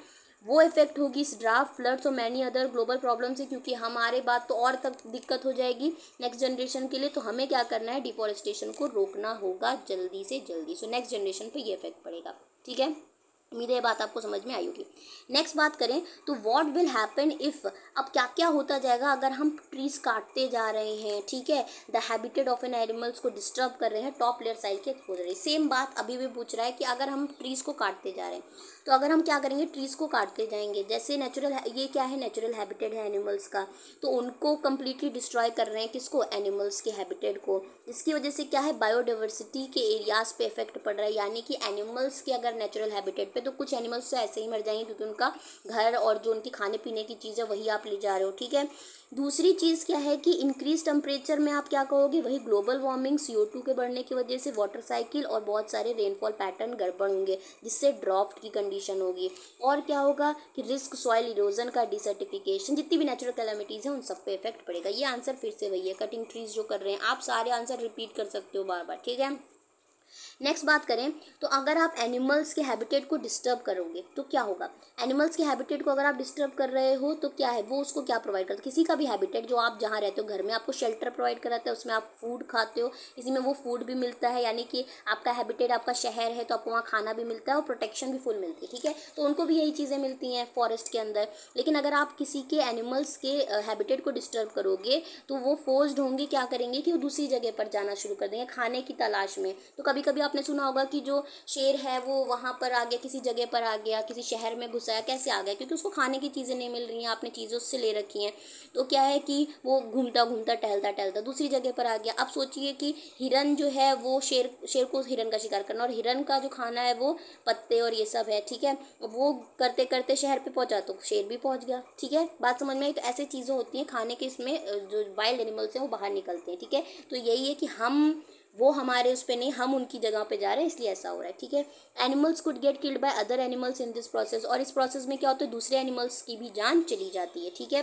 वो इफेक्ट होगी इस ड्राफ्ट फ्लड्स और मैनी अदर ग्लोबल प्रॉब्लम से क्योंकि हमारे बात तो और तक दिक्कत हो जाएगी नेक्स्ट जनरेशन के लिए तो हमें क्या करना है डिफॉरेस्टेशन को रोकना होगा जल्दी से जल्दी सो नेक्स्ट जनरेशन पर यह इफेक्ट पड़ेगा ठीक है उम्मीद है ये बात आपको समझ में आई होगी नेक्स्ट बात करें तो व्हाट विल हैपन इफ़ अब क्या क्या होता जाएगा अगर हम ट्रीज काटते जा रहे हैं ठीक है the habitat of an animals को डिस्टर्ब कर रहे हैं टॉप लेयर साइड के एक्सपोजर सेम बात अभी भी पूछ रहा है कि अगर हम ट्रीज़ को काटते जा रहे हैं तो अगर हम क्या करेंगे ट्रीज़ को काटते जाएंगे जैसे नेचुरल ये क्या है नेचुरल हैबिटेड है एनिमल्स का तो उनको कम्प्लीटली डिस्ट्रॉय कर रहे हैं किसको एनिमल्स के हैबिटेट को जिसकी वजह से क्या है बायोडाइवर्सिटी के एरियाज़ पे इफेक्ट पड़ रहा है यानी कि एनिमल्स के अगर नेचुरल हैबिटेट पर तो कुछ एनिमल्स तो ऐसे ही मर जाएंगे क्योंकि उनका घर और जो उनकी खाने पीने की चीज़ है वही आप ले जा रहे हो ठीक है दूसरी चीज़ क्या है कि इंक्रीज टेम्परेचर में आप क्या कहोगे वही ग्लोबल वार्मिंग सी के बढ़ने की वजह से वाटर साइकिल और बहुत सारे रेनफॉल पैटर्न गड़बड़ होंगे जिससे ड्रॉफ्ट की कंडीशन होगी और क्या होगा कि रिस्क सॉइल इरोजन का डिसर्टिफिकेशन जितनी भी नेचुरल कैलामिटीज़ हैं उन सब पे इफेक्ट पड़ेगा ये आंसर फिर से वही है कटिंग ट्रीज जो कर रहे हैं आप सारे आंसर रिपीट कर सकते हो बार बार ठीक है नेक्स्ट बात करें तो अगर आप एनिमल्स के हैबिटेट को डिस्टर्ब करोगे तो क्या होगा एनिमल्स के हैबिटेट को अगर आप डिस्टर्ब कर रहे हो तो क्या है वो उसको क्या प्रोवाइड करते किसी का भी हैबिटेट जो आप जहाँ रहते हो घर में आपको शेल्टर प्रोवाइड कराता है उसमें आप फूड खाते हो इसी में वो फूड भी मिलता है यानी कि आपका हैबिटेट आपका शहर है तो आपको वहाँ खाना भी मिलता है और प्रोटेक्शन भी फुल मिलती है ठीक है तो उनको भी यही चीज़ें मिलती हैं फॉरेस्ट के अंदर लेकिन अगर आप किसी के एनिमल्स के हैबिटेट को डिस्टर्ब करोगे तो वो फोर्स्ड होंगे क्या करेंगे कि वो दूसरी जगह पर जाना शुरू कर देंगे खाने की तलाश में तो कभी कभी आपने सुना होगा कि जो शेर है वो वहाँ पर आ गया किसी जगह पर आ गया किसी शहर में घुसाया कैसे आ गया क्योंकि उसको खाने की चीज़ें नहीं मिल रही हैं आपने चीज़ें उससे ले रखी हैं तो क्या है कि वो घूमता घूमता टहलता टहलता दूसरी जगह पर आ गया अब सोचिए कि हिरन जो है वो शेर शेर को हिरन का शिकार करना और हिरन का जो खाना है वो पत्ते और ये सब है ठीक है वो करते करते शहर पर पहुँचा तो शेर भी पहुँच गया ठीक है बात समझ में आई तो ऐसी चीज़ें होती हैं खाने के इसमें जो वाइल्ड एनिमल्स हैं वो बाहर निकलते हैं ठीक है तो यही है कि हम वो हमारे उस पर नहीं हम उनकी जगह पे जा रहे हैं इसलिए ऐसा हो रहा है ठीक है animals could get killed by other animals in this process और इस प्रोसेस में क्या होता है दूसरे एनिमल्स की भी जान चली जाती है ठीक है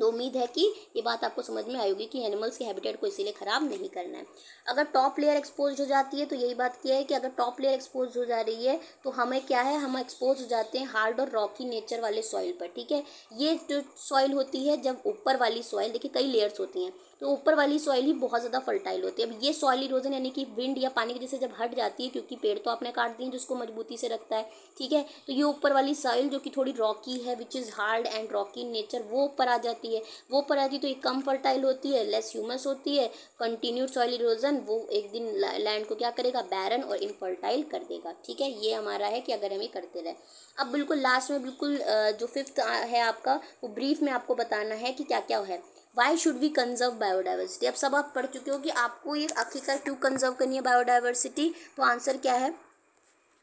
तो उम्मीद है कि ये बात आपको समझ में आएगी कि एनिमल्स के हैबिटेट को इसीलिए ख़राब नहीं करना है अगर टॉप लेयर एक्सपोज हो जाती है तो यही बात क्या है कि अगर टॉप लेयर एक्सपोज हो जा रही है तो हमें क्या है हम एक्सपोज हो जाते हैं हार्ड और रॉकी नेचर वाले सॉइल पर ठीक है ये जो सॉइल होती है जब ऊपर वाली सॉइल देखिए कई लेयर्स होती हैं तो ऊपर वाली सॉइल ही बहुत ज़्यादा फर्टाइल होती है अब ये सॉइल इरोजन यानी कि विंड या पानी की वजह से जब हट जाती है क्योंकि पेड़ तो आपने काट दिए जिसको मजबूती से रखता है ठीक है तो ये ऊपर वाली सॉइल जो कि थोड़ी रॉकी है which is hard and rocky nature वो ऊपर आ जाती है वो ऊपर आती है तो ये कम फर्टाइल होती है लेस ह्यूमस होती है कंटिन्यूड सॉइल इरोजन वो एक दिन लैंड को क्या करेगा बैरन और इनफर्टाइल कर देगा ठीक है ये हमारा है कि अगर हम ये करते रहे अब बिल्कुल लास्ट में बिल्कुल जो फिफ्थ है आपका वो ब्रीफ में आपको बताना है कि क्या क्या है why should we conserve biodiversity अब सब आप पढ़ चुके हो कि आपको ये आखिरकार क्यों कंजर्व करनी है बायोडाइवर्सिटी तो आंसर क्या है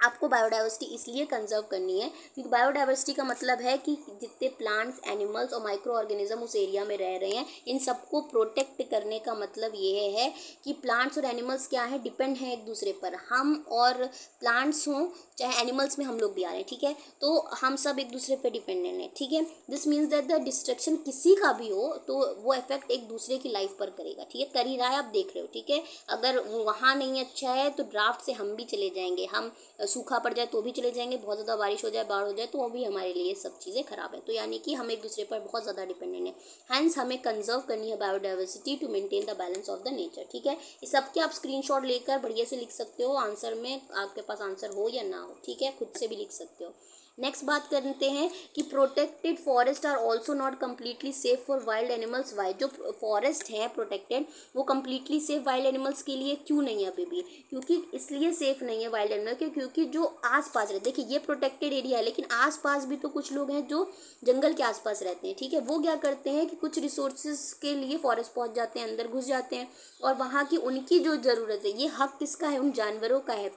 आपको बायोडाइवर्सिटी इसलिए कंजर्व करनी है क्योंकि बायोडाइवर्सिटी का मतलब है कि जितने प्लांट्स एनिमल्स और माइक्रो ऑर्गेनिज्म उस एरिया में रह रहे हैं इन सबको प्रोटेक्ट करने का मतलब यह है कि प्लांट्स और एनिमल्स क्या है डिपेंड है एक दूसरे पर हम और प्लांट्स हों चाहे एनिमल्स में हम लोग भी आ रहे हैं ठीक है तो हम सब एक दूसरे पे डिपेंडेंट हैं ठीक है this means that the destruction किसी का भी हो तो वो इफेक्ट एक दूसरे की लाइफ पर करेगा ठीक है कर ही रहा है आप देख रहे हो ठीक है अगर वहाँ नहीं अच्छा है तो ड्राफ्ट से हम भी चले जाएंगे हम सूखा पड़ जाए तो भी चले जाएंगे बहुत ज़्यादा बारिश हो जाए बाढ़ हो जाए तो वो भी हमारे लिए सब चीज़ें ख़राब हैं तो यानी कि हम एक दूसरे पर बहुत ज़्यादा डिपेंडेंट हैंस हमें कंजर्व करनी है biodiversity to maintain the balance of the nature ठीक है इस सब के आप स्क्रीन लेकर बढ़िया से लिख सकते हो आंसर में आपके पास आंसर हो या ना हो हो ठीक है खुद से भी लिख सकते हो नेक्स्ट बात करते हैं कि protected forest are also not completely safe for wild animals why जो फॉरेस्ट है प्रोटेक्टेड वो कम्प्लीटली सेफ वाइल्ड एनिमल्स के लिए क्यों नहीं है अभी भी क्योंकि इसलिए सेफ नहीं है वाइल्ड एनिमल के क्योंकि जो आसपास रहते देखिए ये प्रोटेक्टेड एरिया है लेकिन आसपास भी तो कुछ लोग हैं जो जंगल के आसपास रहते हैं ठीक है वो क्या करते हैं कि कुछ रिसोर्सेज के लिए फॉरेस्ट पहुँच जाते हैं अंदर घुस जाते हैं और वहाँ की उनकी जो ज़रूरत है ये हक किसका है उन जानवरों का है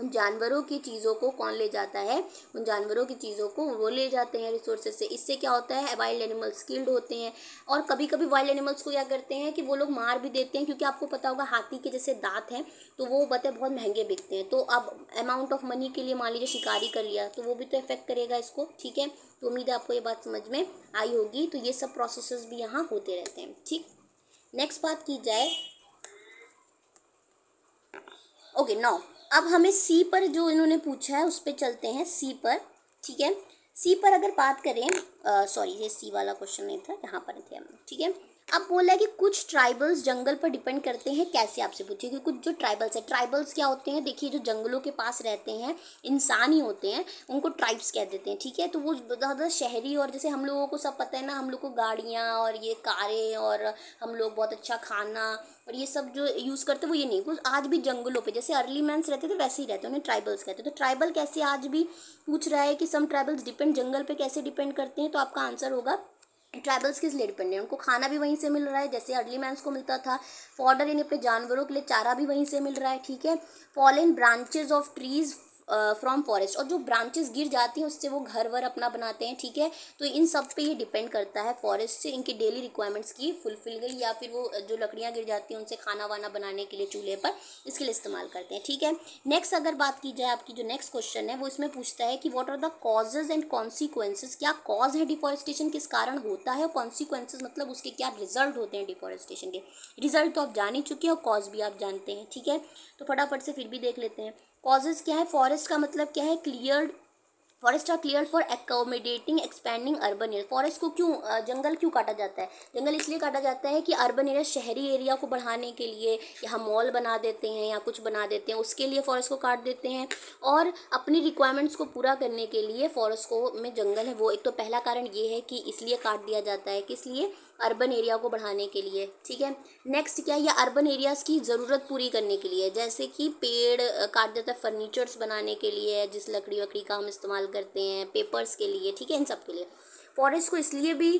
उन जानवरों की चीज़ों को कौन ले जाता है उन जानवरों की चीज़ों को वो ले जाते हैं रिसोर्सेज से इससे क्या होता है वाइल्ड एनिमल्स स्किल्ड होते हैं और कभी कभी वाइल्ड एनिमल्स को क्या करते हैं कि वो लोग मार भी देते हैं क्योंकि आपको पता होगा हाथी के जैसे दांत हैं तो वो बताए बहुत महंगे बिकते हैं तो अब अमाउंट ऑफ मनी के लिए मान लीजिए शिकारी कर लिया तो वो भी तो इफेक्ट करेगा इसको ठीक है तो उम्मीद है आपको ये बात समझ में आई होगी तो ये सब प्रोसेस भी यहाँ होते रहते हैं ठीक नेक्स्ट बात की जाए ओके नाउ अब हमें सी पर जो इन्होंने पूछा है उस पर चलते हैं सी पर ठीक है सी पर अगर बात करें सॉरी ये सी वाला क्वेश्चन नहीं था यहाँ पर थे हम ठीक है अब बोला है कि कुछ ट्राइबल्स जंगल पर डिपेंड करते हैं कैसे आपसे पूछिए कि कुछ जो ट्राइबल्स है ट्राइबल्स क्या होते हैं देखिए जो जंगलों के पास रहते हैं इंसान ही होते हैं उनको ट्राइब्स कह देते हैं ठीक है तो वो ज़्यादा शहरी और जैसे हम लोगों को सब पता है ना हम लोग को गाड़ियाँ और ये कारें और हम लोग बहुत अच्छा खाना और ये सब जो यूज़ करते वो ये नहीं कुछ आज भी जंगलों पर जैसे अर्ली मैंस रहते थे वैसे ही रहते उन्हें ट्राइबल्स कहते तो ट्राइबल कैसे आज भी पूछ रहा है कि सम ट्राइबल्स डिपेंड जंगल पर कैसे डिपेंड करते हैं तो आपका आंसर होगा ट्राइबल्स किस लिए पर है उनको खाना भी वहीं से मिल रहा है जैसे अर्ली मैंस को मिलता था फॉर्डर यानी अपने जानवरों के लिए चारा भी वहीं से मिल रहा है ठीक है fallen branches of trees from forest और जो ब्रांचेस गिर जाती हैं उससे वो घर वर अपना बनाते हैं ठीक है तो इन सब पे ये डिपेंड करता है फॉरेस्ट से इनकी डेली रिक्वायरमेंट्स की फुलफिल गई या फिर वो जो लकड़ियाँ गिर जाती हैं उनसे खाना वाना बनाने के लिए चूल्हे पर इसके लिए इस्तेमाल करते हैं ठीक है नेक्स्ट अगर बात की जाए आपकी जो नेक्स्ट क्वेश्चन है वो इसमें पूछता है कि what are the causes and consequences क्या कॉज है डिफॉरेस्टेशन किस कारण होता है और कॉन्सिक्वेंसेज मतलब उसके क्या रिजल्ट होते हैं डिफॉरेस्टेशन के रिजल्ट तो आप जान ही चुके हैं और कॉज भी आप जानते हैं ठीक है तो फटाफट से फिर भी देख लेते हैं कॉजेज़ क्या है फॉरेस्ट का मतलब क्या है cleared forest are clear for accommodating expanding urban area forest को क्यों जंगल क्यों काटा जाता है जंगल इसलिए काटा जाता है कि अर्बन एरिया शहरी एरिया को बढ़ाने के लिए यहाँ मॉल बना देते हैं या कुछ बना देते हैं उसके लिए फॉरेस्ट को काट देते हैं और अपनी रिक्वायरमेंट्स को पूरा करने के लिए फॉरेस्ट को में जंगल है वो एक तो पहला कारण ये है कि इसलिए काट दिया जाता है किस लिए अर्बन एरिया को बढ़ाने के लिए ठीक है नेक्स्ट क्या है ये अर्बन एरियाज़ की ज़रूरत पूरी करने के लिए जैसे कि पेड़ काट देता है फर्नीचर्स बनाने के लिए जिस लकड़ी वकड़ी का हम इस्तेमाल करते हैं पेपर्स के लिए ठीक है इन सब के लिए फॉरेस्ट को इसलिए भी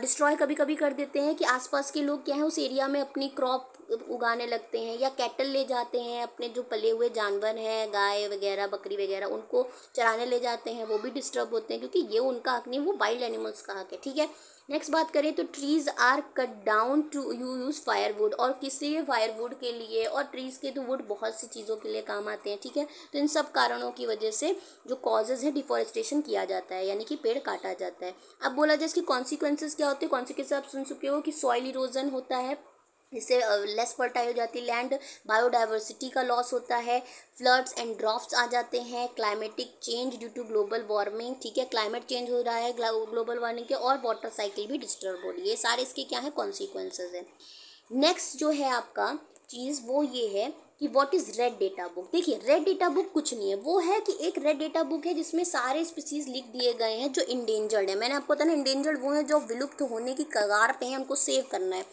डिस्ट्रॉय कभी कभी कर देते हैं कि आसपास के लोग क्या हैं उस एरिया में अपनी क्रॉप उगाने लगते हैं या कैटल ले जाते हैं अपने जो पले हुए जानवर हैं गाय वगैरह बकरी वगैरह उनको चराने ले जाते हैं वो भी डिस्टर्ब होते हैं क्योंकि ये उनका हक नहीं वो वाइल्ड एनिमल्स का हक है ठीक है नेक्स्ट बात करें तो trees are cut down to you use firewood और किसी फायरवुड के लिए और ट्रीज़ के तो वुड बहुत सी चीज़ों के लिए काम आते हैं ठीक है तो इन सब कारणों की वजह से जो कॉजेज़ हैं डिफॉरेस्टेशन किया जाता है यानी कि पेड़ काटा जाता है अब बोला जाए इसकी कॉन्सिक्वेंसेज क्या होते हैं कॉन्सिक्वेंस आप सुन चुके हो कि सॉइल इरोजन होता है इससे लेस फर्टाइल हो जाती है लैंड बायोडाइवर्सिटी का लॉस होता है फ्लड्स एंड ड्रॉफ्ट्स आ जाते हैं climatic change due to global warming ठीक है क्लाइमेट चेंज हो रहा है ग्लोबल वार्मिंग के और वाटर साइकिल भी डिस्टर्ब हो रही है सारे इसके क्या हैं कॉन्सिक्वेंसेज हैं नेक्स्ट जो है आपका चीज़ वो ये है कि what is red data book देखिए रेड डेटा बुक कुछ नहीं है वो है कि एक रेड डेटा बुक है जिसमें सारे स्पीसीज लिख दिए गए हैं जो इंडेंजर्ड है मैंने आपको बताया इंडेंजर्ड वो है जो विलुप्त होने की कगार पे हैं उनको सेव करना है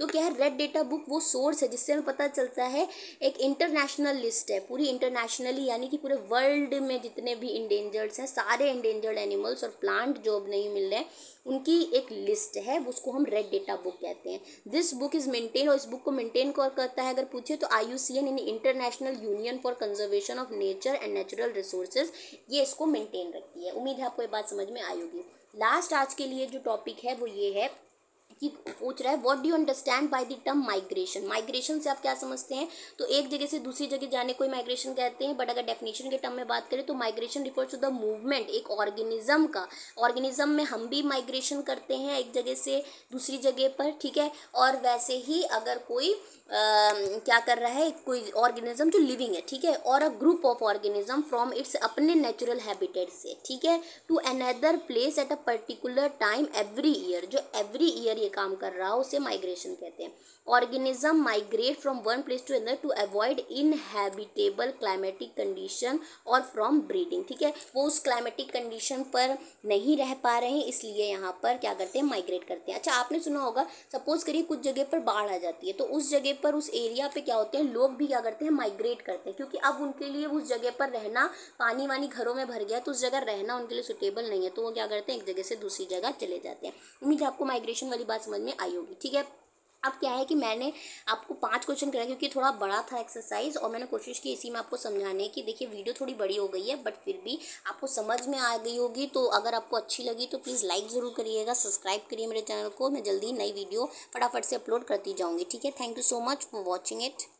तो क्या है रेड डेटा बुक वो सोर्स है जिससे हमें पता चलता है एक इंटरनेशनल लिस्ट है पूरी इंटरनेशनली यानी कि पूरे वर्ल्ड में जितने भी इंडेंजर्ड्स हैं सारे इंडेंजर्ड एनिमल्स और प्लांट जो अब नहीं मिल रहे हैं उनकी एक लिस्ट है उसको हम रेड डेटा बुक कहते हैं दिस बुक इज़ मेंटेन और इस बुक को मेंटेन कौन करता है अगर पूछे तो आई यानी International Union for Conservation of Nature and Natural Resources ये इसको मेंटेन रखती है उम्मीद है आपको ये बात समझ में आई होगी लास्ट आज के लिए जो टॉपिक है वो ये है कि पूछ रहा है what do you understand by the term migration migration से आप क्या समझते हैं तो एक जगह से दूसरी जगह जाने को माइग्रेशन कहते हैं बट अगर डेफिनेशन के टर्म में बात करें तो migration refer to the movement एक ऑर्गेनिज्म का ऑर्गेनिज्म में हम भी माइग्रेशन करते हैं एक जगह से दूसरी जगह पर ठीक है और वैसे ही अगर कोई आ, क्या कर रहा है कोई ऑर्गेनिज्म जो लिविंग है ठीक है और a group of organism from its अपने नेचुरल हैबिटेट से ठीक है to another place at a particular time every year जो एवरी ईयर ये काम कर रहा हो उसे माइग्रेशन कहते हैं organism migrate from one place to another to avoid inhabitable climatic condition और फ्रॉम ब्रीडिंग ठीक है वो उस क्लाइमेटिक कंडीशन पर नहीं रह पा रहे हैं इसलिए यहाँ पर क्या करते हैं माइग्रेट करते हैं अच्छा आपने सुना होगा सपोज करिए कुछ जगह पर बाढ़ आ जाती है तो उस जगह पर उस एरिया पर क्या होते हैं लोग भी क्या करते हैं माइग्रेट करते हैं क्योंकि अब उनके लिए उस जगह पर रहना पानी वानी घरों में भर गया तो उस जगह रहना उनके लिए सुटेबल नहीं है तो वो क्या करते हैं एक जगह से दूसरी जगह चले जाते हैं उम्मीद है आपको माइग्रेशन वाली बात बात समझ में आई होगी ठीक है अब क्या है कि मैंने आपको पांच क्वेश्चन कराया क्योंकि थोड़ा बड़ा था एक्सरसाइज और मैंने कोशिश की इसी में आपको समझाने की देखिए वीडियो थोड़ी बड़ी हो गई है बट फिर भी आपको समझ में आ गई होगी तो अगर आपको अच्छी लगी तो प्लीज़ लाइक ज़रूर करिएगा सब्सक्राइब करिए मेरे चैनल को मैं जल्दी नई वीडियो फटाफट से अपलोड करती जाऊँगी ठीक है thank you so much for watching it